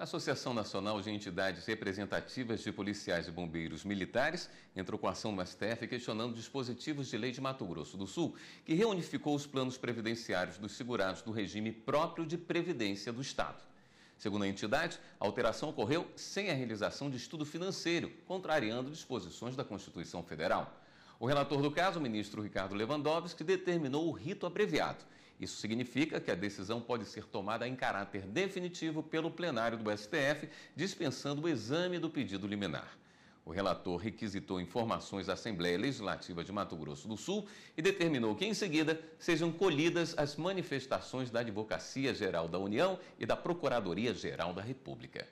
A Associação Nacional de Entidades Representativas de Policiais e Bombeiros Militares entrou com ação no STF questionando dispositivos de lei de Mato Grosso do Sul, que reunificou os planos previdenciários dos segurados do regime próprio de previdência do Estado. Segundo a entidade, a alteração ocorreu sem a realização de estudo financeiro, contrariando disposições da Constituição Federal. O relator do caso, o ministro Ricardo Lewandowski, determinou o rito abreviado isso significa que a decisão pode ser tomada em caráter definitivo pelo plenário do STF, dispensando o exame do pedido liminar. O relator requisitou informações à Assembleia Legislativa de Mato Grosso do Sul e determinou que, em seguida, sejam colhidas as manifestações da Advocacia Geral da União e da Procuradoria Geral da República.